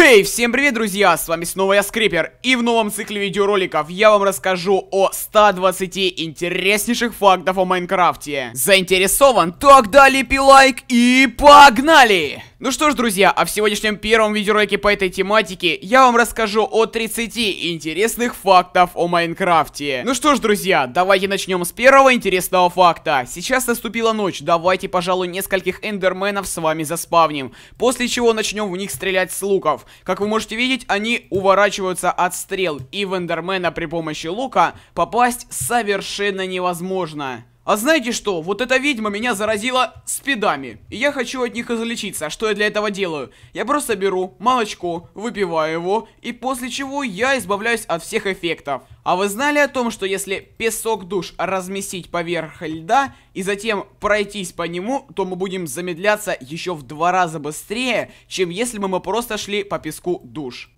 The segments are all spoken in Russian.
Эй, всем привет, друзья! С вами снова я, Скрипер, и в новом цикле видеороликов я вам расскажу о 120 интереснейших фактов о Майнкрафте. Заинтересован? Тогда лепи лайк и погнали! Ну что ж, друзья, а в сегодняшнем первом видеоролике по этой тематике я вам расскажу о 30 интересных фактов о Майнкрафте. Ну что ж, друзья, давайте начнем с первого интересного факта. Сейчас наступила ночь, давайте, пожалуй, нескольких эндерменов с вами заспавним, после чего начнем в них стрелять с луков. Как вы можете видеть, они уворачиваются от стрел, и в эндермена при помощи лука попасть совершенно невозможно. А знаете что, вот эта ведьма меня заразила спидами, и я хочу от них излечиться. А что я для этого делаю? Я просто беру молочко, выпиваю его, и после чего я избавляюсь от всех эффектов. А вы знали о том, что если песок душ разместить поверх льда и затем пройтись по нему, то мы будем замедляться еще в два раза быстрее, чем если бы мы просто шли по песку душ.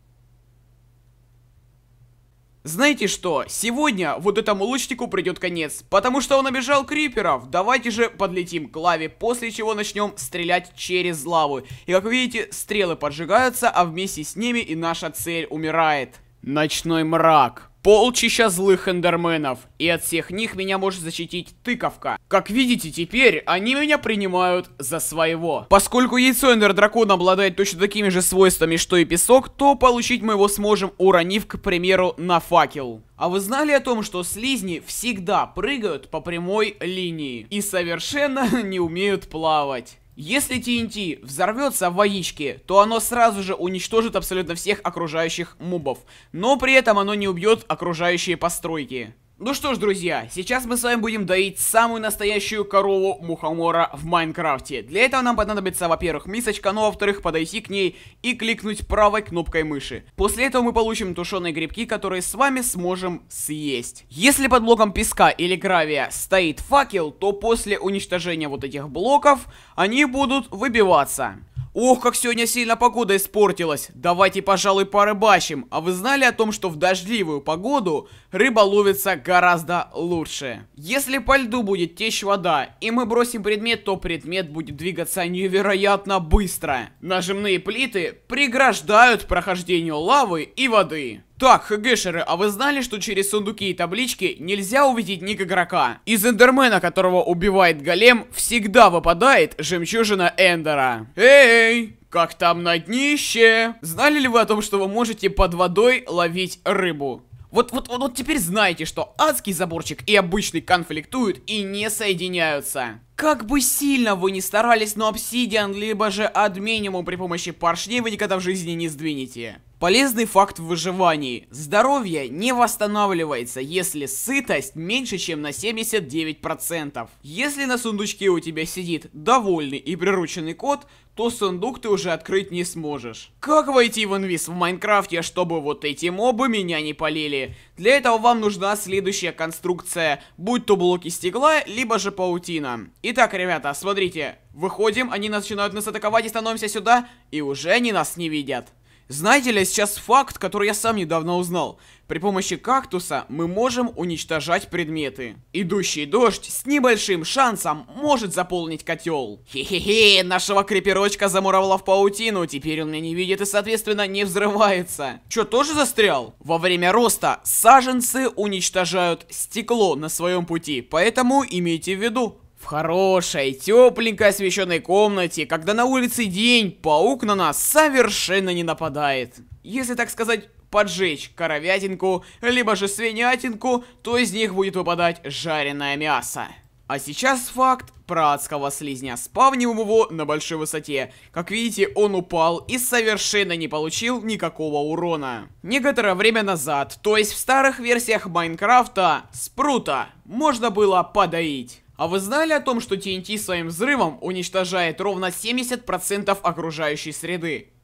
Знаете что, сегодня вот этому лучнику придет конец, потому что он обижал криперов. Давайте же подлетим к лаве, после чего начнем стрелять через лаву. И как вы видите, стрелы поджигаются, а вместе с ними и наша цель умирает. Ночной мрак полчища злых эндерменов, и от всех них меня может защитить тыковка. Как видите, теперь они меня принимают за своего. Поскольку яйцо эндер-дракона обладает точно такими же свойствами, что и песок, то получить мы его сможем, уронив, к примеру, на факел. А вы знали о том, что слизни всегда прыгают по прямой линии и совершенно не умеют плавать? Если TNT взорвется в воичке, то оно сразу же уничтожит абсолютно всех окружающих мобов, но при этом оно не убьет окружающие постройки. Ну что ж, друзья, сейчас мы с вами будем доить самую настоящую корову мухомора в Майнкрафте. Для этого нам понадобится, во-первых, мисочка, но, ну, а во-вторых, подойти к ней и кликнуть правой кнопкой мыши. После этого мы получим тушеные грибки, которые с вами сможем съесть. Если под блоком песка или гравия стоит факел, то после уничтожения вот этих блоков они будут выбиваться. Ох, как сегодня сильно погода испортилась. Давайте, пожалуй, порыбачим. А вы знали о том, что в дождливую погоду рыба ловится гораздо лучше? Если по льду будет течь вода, и мы бросим предмет, то предмет будет двигаться невероятно быстро. Нажимные плиты преграждают прохождению лавы и воды. Так, хгшеры, а вы знали, что через сундуки и таблички нельзя увидеть ник игрока? Из эндермена, которого убивает голем, всегда выпадает жемчужина эндера. Эй! Как там на днище? Знали ли вы о том, что вы можете под водой ловить рыбу? Вот, вот, вот, вот теперь знаете, что адский заборчик и обычный конфликтуют и не соединяются. Как бы сильно вы ни старались, но обсидиан либо же админимум при помощи поршней вы никогда в жизни не сдвинете. Полезный факт в выживании. Здоровье не восстанавливается, если сытость меньше, чем на 79%. Если на сундучке у тебя сидит довольный и прирученный кот, то сундук ты уже открыть не сможешь. Как войти в инвиз в Майнкрафте, чтобы вот эти мобы меня не полили? Для этого вам нужна следующая конструкция, будь то блоки стекла, либо же паутина. Итак, ребята, смотрите. Выходим, они начинают нас атаковать и становимся сюда, и уже они нас не видят. Знаете ли, сейчас факт, который я сам недавно узнал. При помощи кактуса мы можем уничтожать предметы. Идущий дождь с небольшим шансом может заполнить котел. Хе-хе-хе, нашего креперочка замуровала в паутину, теперь он меня не видит и, соответственно, не взрывается. Чё, тоже застрял? Во время роста саженцы уничтожают стекло на своем пути, поэтому имейте в виду, в хорошей, тепленькой освещенной комнате, когда на улице день, паук на нас совершенно не нападает. Если, так сказать, поджечь коровятинку, либо же свинятинку, то из них будет выпадать жареное мясо. А сейчас факт про адского слизня. Спавнил его на большой высоте. Как видите, он упал и совершенно не получил никакого урона. Некоторое время назад, то есть в старых версиях Майнкрафта, спрута можно было подоить. А вы знали о том, что ТНТ своим взрывом уничтожает ровно 70% окружающей среды?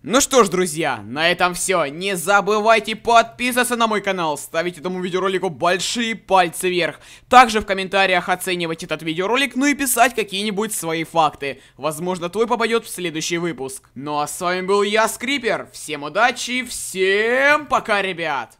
Ну что ж, друзья, на этом все. Не забывайте подписываться на мой канал, ставить этому видеоролику большие пальцы вверх. Также в комментариях оценивать этот видеоролик, ну и писать какие-нибудь свои факты. Возможно, твой попадет в следующий выпуск. Ну а с вами был я, Скрипер. Всем удачи, всем пока, ребят!